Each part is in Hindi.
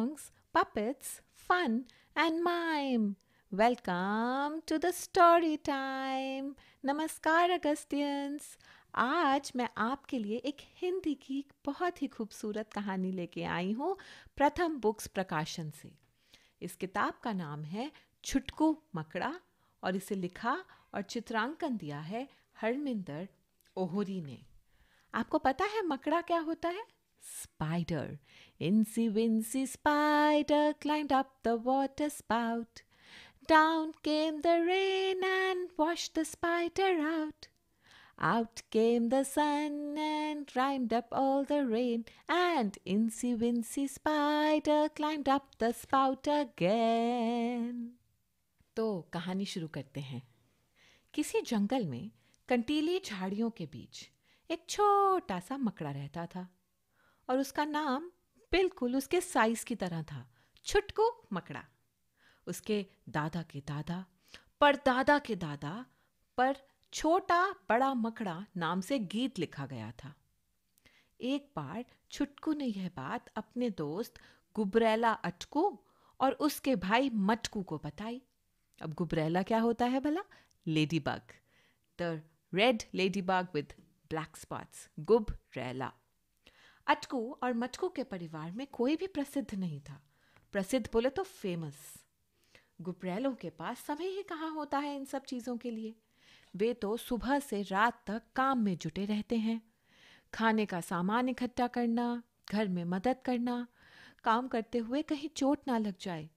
songs, puppets, fun, and mime. Welcome to the story time नमस्कार अगस्तियंस आज मैं आपके लिए एक हिंदी की बहुत ही खूबसूरत कहानी लेके आई हूँ प्रथम बुक्स प्रकाशन से इस किताब का नाम है छुटकू मकड़ा और इसे लिखा और चित्रांकन दिया है हरमिंदर ओहरी ने आपको पता है मकड़ा क्या होता है spider. Incy Wincy Spider climbed up the water spout. Down came the rain and washed the spider out. Out came the sun and rhymed up all the rain, and Incy Wincy Spider climbed up the spout again. तो कहानी शुरू करते हैं किसी जंगल में कंटीली झाड़ियों के बीच एक छोटा सा मकड़ा रहता था और उसका नाम बिल्कुल उसके साइज की तरह था छुटकू मकड़ा उसके दादा के दादा पर दादा के दादा पर छोटा बड़ा मकड़ा नाम से गीत लिखा गया था एक बार छुटकू ने यह बात अपने दोस्त गुबरेला अटकू और उसके भाई मटकू को बताई अब गुबरेला क्या होता है भला ladybug the red ladybug with black spots गुबरेला अटकू और मटकू के परिवार में कोई भी प्रसिद्ध नहीं था प्रसिद्ध बोले तो फेमस गुपरैलों के पास समय ही कहाँ होता है इन सब चीज़ों के लिए वे तो सुबह से रात तक काम में जुटे रहते हैं खाने का सामान इकट्ठा करना घर में मदद करना काम करते हुए कहीं चोट ना लग जाए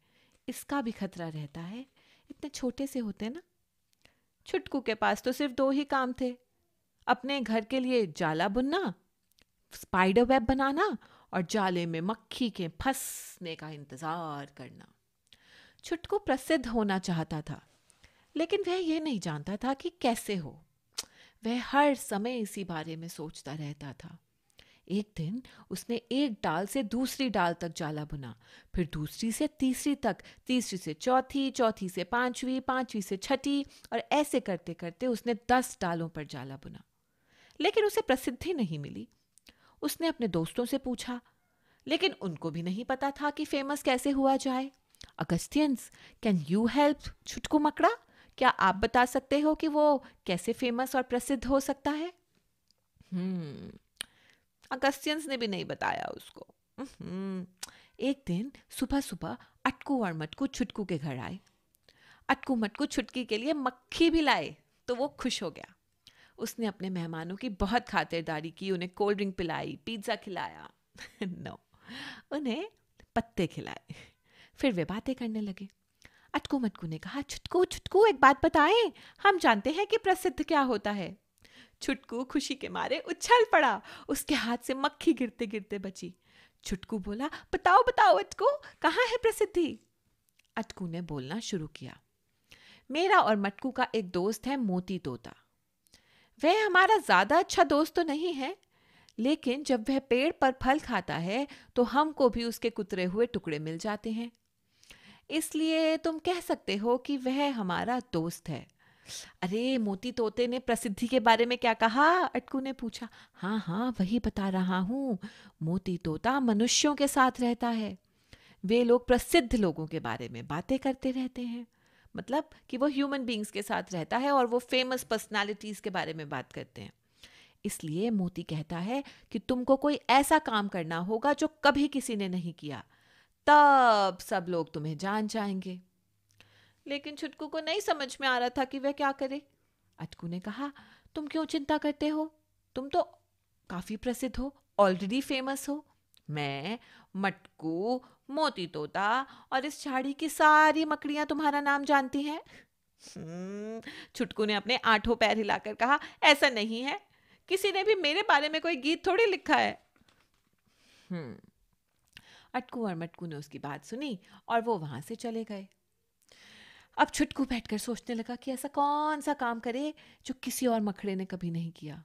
इसका भी खतरा रहता है इतने छोटे से होते ना छुटकू के पास तो सिर्फ दो ही काम थे अपने घर के लिए जाला बुनना स्पाइडर वेब बनाना और जाले में मक्खी के फंसने का इंतज़ार करना छुटकू प्रसिद्ध होना चाहता था लेकिन वह यह नहीं जानता था कि कैसे हो वह हर समय इसी बारे में सोचता रहता था एक दिन उसने एक डाल से दूसरी डाल तक जाला बुना फिर दूसरी से तीसरी तक तीसरी से चौथी चौथी से पांचवी पांचवी से छठी और ऐसे करते करते उसने दस डालों पर जाला बुना लेकिन उसे प्रसिद्धि नहीं मिली उसने अपने दोस्तों से पूछा लेकिन उनको भी नहीं पता था कि फेमस कैसे हुआ जाए Agastians can you help Chutku मकड़ा क्या आप बता सकते हो कि वो कैसे फेमस और प्रसिद्ध हो सकता है हम्म अगस्तियंस ने भी नहीं बताया उसको हम्म, एक दिन सुबह सुबह अटकू और मटकू छुटकू के घर आए अटकू मटकू छुटकी के लिए मक्खी भी लाए तो वो खुश हो गया उसने अपने मेहमानों की बहुत खातिरदारी की उन्हें कोल्ड ड्रिंक पिलाई पिज्ज़ा खिलाया नो उन्हें पत्ते खिलाए फिर वे बातें करने लगे अटकू मटकू ने कहा छुटकू छुटकू एक बात बताएं हम जानते हैं कि प्रसिद्ध क्या होता है छुटकू खुशी के मारे उछल पड़ा उसके हाथ से मक्खी गिरते गिरते बची छुटकू बोला बताओ बताओ अटकू कहाँ है प्रसिद्धि अटकू ने बोलना शुरू किया मेरा और मटकू का एक दोस्त है मोती तोता वह हमारा ज्यादा अच्छा दोस्त तो नहीं है लेकिन जब वह पेड़ पर फल खाता है तो हमको भी उसके कुतरे हुए टुकड़े मिल जाते हैं इसलिए तुम कह सकते हो कि वह हमारा दोस्त है अरे मोती तोते ने प्रसिद्धि के बारे में क्या कहा अटकू ने पूछा हाँ हाँ वही बता रहा हूँ मोती तोता मनुष्यों के साथ रहता है वे लोग प्रसिद्ध लोगों के बारे में बातें करते रहते हैं मतलब कि वो ह्यूमन बींग्स के साथ रहता है और वो फेमस पर्सनैलिटीज के बारे में बात करते हैं इसलिए मोती कहता है कि तुमको कोई ऐसा काम करना होगा जो कभी किसी ने नहीं किया तब सब लोग तुम्हें जान जाएंगे लेकिन छुटकू को नहीं समझ में आ रहा था कि वह क्या करे अटकू ने कहा तुम क्यों चिंता करते हो तुम तो काफ़ी प्रसिद्ध हो ऑलरेडी फेमस हो मैं मटकू मोती तोता और इस झाड़ी की सारी मकड़ियां तुम्हारा नाम जानती हैं हम्म, छुटकू ने अपने आठों पैर हिलाकर कहा ऐसा नहीं है किसी ने भी मेरे बारे में कोई गीत थोड़ी लिखा है हम्म, अटकू और मटकू ने उसकी बात सुनी और वो वहां से चले गए अब छुटकू बैठकर सोचने लगा कि ऐसा कौन सा काम करे जो किसी और मकड़े ने कभी नहीं किया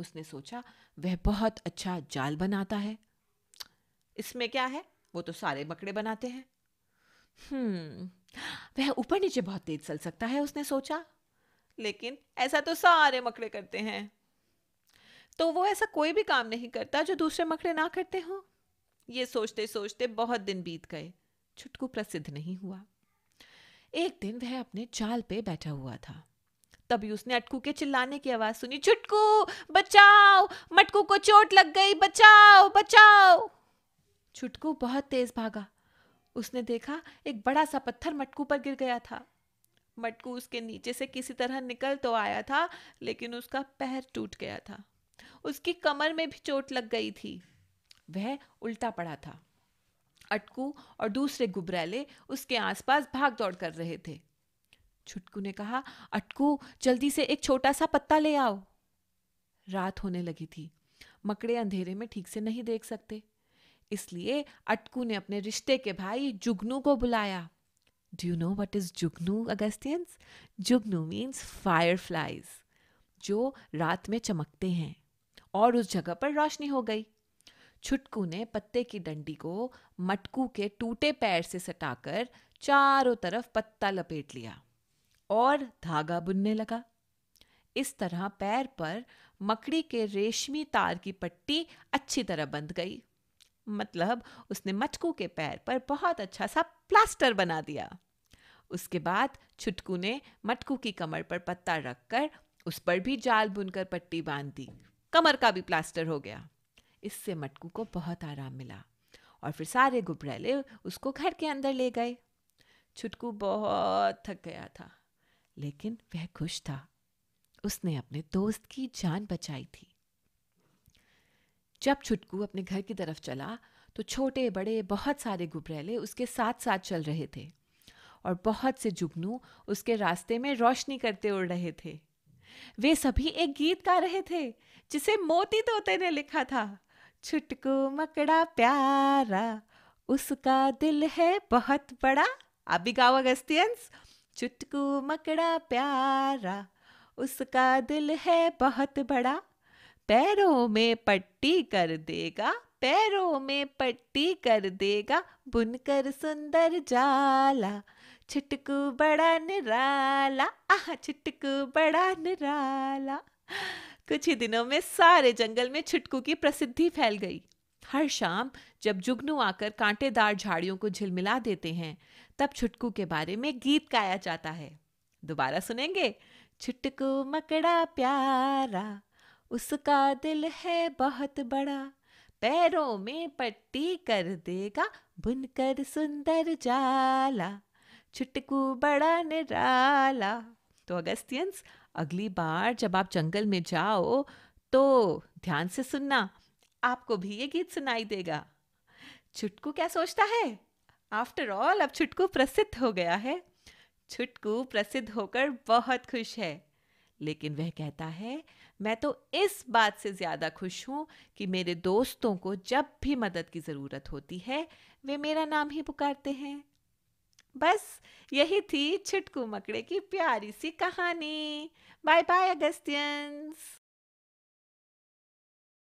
उसने सोचा वह बहुत अच्छा जाल बनाता है इसमें क्या है वो तो सारे मकड़े बनाते हैं हम्म वह ऊपर नीचे बहुत तेज चल सकता है उसने सोचा लेकिन ऐसा तो सारे मकड़े करते हैं तो वो ऐसा कोई भी काम नहीं करता जो दूसरे मकड़े ना करते हों ये सोचते सोचते बहुत दिन बीत गए छुटकू प्रसिद्ध नहीं हुआ एक दिन वह अपने चाल पे बैठा हुआ था तभी उसने अटकू के चिल्लाने की आवाज सुनी छुटकू बचाओ मटकू को चोट लग गई बचाओ बचाओ छुटकू बहुत तेज भागा उसने देखा एक बड़ा सा पत्थर मटकू पर गिर गया था मटकू उसके नीचे से किसी तरह निकल तो आया था लेकिन उसका पैर टूट गया था उसकी कमर में भी चोट लग गई थी वह उल्टा पड़ा था अटकू और दूसरे गुबरेले उसके आसपास भाग दौड़ कर रहे थे छुटकू ने कहा अटकू जल्दी से एक छोटा सा पत्ता ले आओ रात होने लगी थी मकड़े अंधेरे में ठीक से नहीं देख सकते इसलिए अटकू ने अपने रिश्ते के भाई जुगनू को बुलाया do you know what is जुगनू अगस्तियंस जुगनू मीन्स फायरफ्लाइज जो रात में चमकते हैं और उस जगह पर रोशनी हो गई छुटकू ने पत्ते की डंडी को मटकू के टूटे पैर से सटाकर चारों तरफ पत्ता लपेट लिया और धागा बुनने लगा इस तरह पैर पर मकड़ी के रेशमी तार की पट्टी अच्छी तरह बंध गई मतलब उसने मटकू के पैर पर बहुत अच्छा सा प्लास्टर बना दिया उसके बाद छुटकू ने मटकू की कमर पर पत्ता रखकर उस पर भी जाल बुनकर पट्टी बांध दी कमर का भी प्लास्टर हो गया इससे मटकू को बहुत आराम मिला और फिर सारे घुबरेले उसको घर के अंदर ले गए छुटकू बहुत थक गया था लेकिन वह खुश था उसने अपने दोस्त की जान बचाई थी जब छुटकू अपने घर की तरफ चला तो छोटे बड़े बहुत सारे घुबरेले उसके साथ साथ चल रहे थे और बहुत से जुगनू उसके रास्ते में रोशनी करते उड़ रहे थे वे सभी एक गीत गा रहे थे जिसे मोती तोते ने लिखा था छुटकू मकड़ा प्यारा उसका दिल है बहुत बड़ा आप भी गाओ अगस्तियंस चुटकू मकड़ा प्यारा उसका दिल है बहुत बड़ा पैरों में पट्टी कर देगा पैरों में पट्टी कर देगा बुनकर सुंदर जाला छिटकू बड़ा निराला आह छिटकू बड़ा निराला कुछ ही दिनों में सारे जंगल में छिटकू की प्रसिद्धि फैल गई हर शाम जब जुगनू आकर कांटेदार झाड़ियों को झिलमिला देते हैं तब छुटकू के बारे में गीत गाया जाता है दोबारा सुनेंगे छुटकू मकड़ा प्यारा उसका दिल है बहुत बड़ा पैरों में पट्टी कर देगा बुनकर सुंदर जाला छुटकू बड़ा निराला तो अगस्तियंस अगली बार जब आप जंगल में जाओ तो ध्यान से सुनना आपको भी ये गीत सुनाई देगा छुटकू क्या सोचता है आफ्टर ऑल अब छुटकू प्रसिद्ध हो गया है छुटकू प्रसिद्ध होकर बहुत खुश है लेकिन वह कहता है मैं तो इस बात से ज़्यादा खुश हूं कि मेरे दोस्तों को जब भी मदद की ज़रूरत होती है वे मेरा नाम ही पुकारते हैं बस यही थी छिटकू मकड़े की प्यारी सी कहानी बाय बाय अगस्तियंस